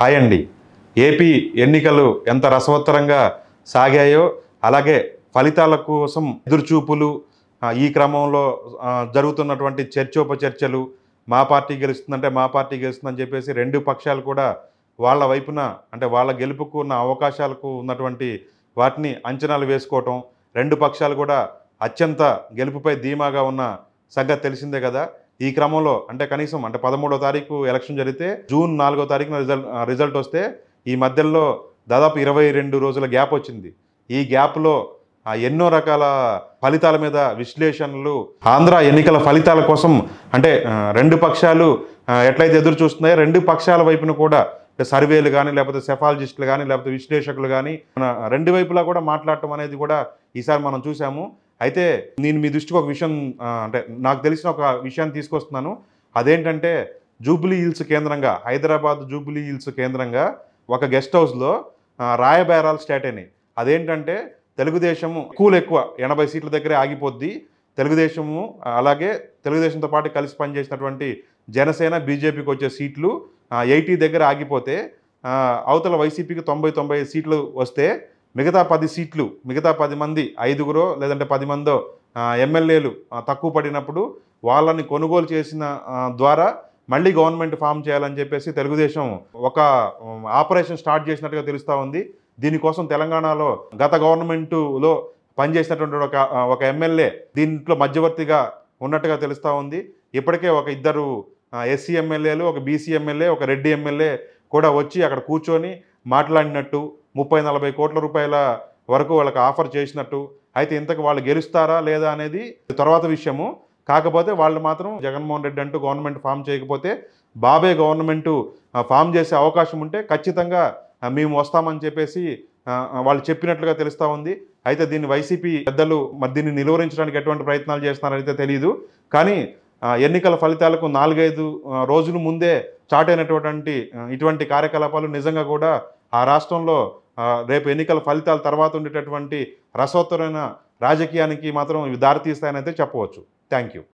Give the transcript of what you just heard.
hi అండి AP ఎన్నికలు ఎంత రసవత్తరంగా సాగాయో అలాగే ఫలితాల కోసం ఎదురుచూపులు ఈ క్రమంలో జరుగుతున్నటువంటి చర్చోపచర్చలు మా పార్టీ గెలుస్తుందంటే మా పార్టీ గెలుస్తుందని చెప్పేసి రెండు పక్షాలు కూడా వాళ్ళ వైపున అంటే వాళ్ళ గెలుపుకు ఉన్న అవకాశాలకు ఉన్నటువంటి వాటిని అంచనాలు వేసుకోవటం రెండు పక్షాలు కూడా అత్యంత గెలుపుపై ధీమాగా ఉన్న సంగతి తెలిసిందే కదా ఈ క్రమంలో అంటే కనీసం అంటే పదమూడో తారీఖు ఎలక్షన్ జరిగితే జూన్ నాలుగో తారీఖున రిజల్ట్ రిజల్ట్ వస్తే ఈ మధ్యలో దాదాపు ఇరవై రెండు రోజుల గ్యాప్ వచ్చింది ఈ గ్యాప్లో ఎన్నో రకాల ఫలితాల మీద విశ్లేషణలు ఆంధ్ర ఎన్నికల ఫలితాల కోసం అంటే రెండు పక్షాలు ఎట్లయితే ఎదురు చూస్తున్నాయో రెండు పక్షాల వైపున కూడా సర్వేలు కానీ లేకపోతే సెఫాలజిస్టులు కానీ లేకపోతే విశ్లేషకులు కానీ రెండు వైపులా కూడా మాట్లాడటం అనేది కూడా ఈసారి మనం చూసాము అయితే నేను మీ దృష్టికి ఒక విషయం అంటే నాకు తెలిసిన ఒక విషయాన్ని తీసుకొస్తున్నాను అదేంటంటే జూబ్లీ హిల్స్ కేంద్రంగా హైదరాబాద్ జూబ్లీ హిల్స్ కేంద్రంగా ఒక గెస్ట్ హౌస్లో రాయబేరాలు స్టార్ట్ అయినాయి అదేంటంటే తెలుగుదేశం కూల్ ఎక్కువ ఎనభై సీట్ల దగ్గరే ఆగిపోద్ది తెలుగుదేశము అలాగే తెలుగుదేశంతో పాటు కలిసి పనిచేసినటువంటి జనసేన బీజేపీకి వచ్చే సీట్లు ఎయిటీ దగ్గర ఆగిపోతే అవతల వైసీపీకి తొంభై తొంభై సీట్లు వస్తే మిగతా పది సీట్లు మిగతా పది మంది ఐదుగురో లేదంటే పది మందో ఎమ్మెల్యేలు తక్కువ పడినప్పుడు వాళ్ళని కొనుగోలు చేసిన ద్వారా మళ్ళీ గవర్నమెంట్ ఫామ్ చేయాలని చెప్పేసి తెలుగుదేశం ఒక ఆపరేషన్ స్టార్ట్ చేసినట్టుగా తెలుస్తూ ఉంది దీనికోసం తెలంగాణలో గత గవర్నమెంటులో పనిచేసినటువంటి ఒక ఒక ఎమ్మెల్యే దీంట్లో మధ్యవర్తిగా ఉన్నట్టుగా తెలుస్తూ ఉంది ఇప్పటికే ఒక ఇద్దరు ఎస్సీ ఎమ్మెల్యేలు ఒక బీసీ ఎమ్మెల్యే ఒక రెడ్డి ఎమ్మెల్యే కూడా వచ్చి అక్కడ కూర్చొని మాట్లాడినట్టు ముప్పై నలభై కోట్ల రూపాయల వరకు వాళ్ళకి ఆఫర్ చేసినట్టు అయితే ఇంతకు వాళ్ళు గెలుస్తారా లేదా అనేది తర్వాత విషయము కాకపోతే వాళ్ళు మాత్రం జగన్మోహన్ రెడ్డి అంటూ గవర్నమెంట్ ఫామ్ చేయకపోతే బాబే గవర్నమెంట్ ఫామ్ చేసే అవకాశం ఉంటే ఖచ్చితంగా మేము వస్తామని చెప్పేసి వాళ్ళు చెప్పినట్లుగా తెలుస్తూ ఉంది అయితే దీన్ని వైసీపీ పెద్దలు మరి దీన్ని నిలువరించడానికి ఎటువంటి ప్రయత్నాలు చేస్తున్నారైతే తెలియదు కానీ ఎన్నికల ఫలితాలకు నాలుగైదు రోజుల ముందే చాటైనటువంటి ఇటువంటి కార్యకలాపాలు నిజంగా కూడా ఆ రాష్ట్రంలో రేపు ఎన్నికల ఫలితాల తర్వాత ఉండేటటువంటి రసోత్తరమైన రాజకీయానికి మాత్రం ఇవి దారితీస్తాయని అయితే చెప్పవచ్చు థ్యాంక్ యూ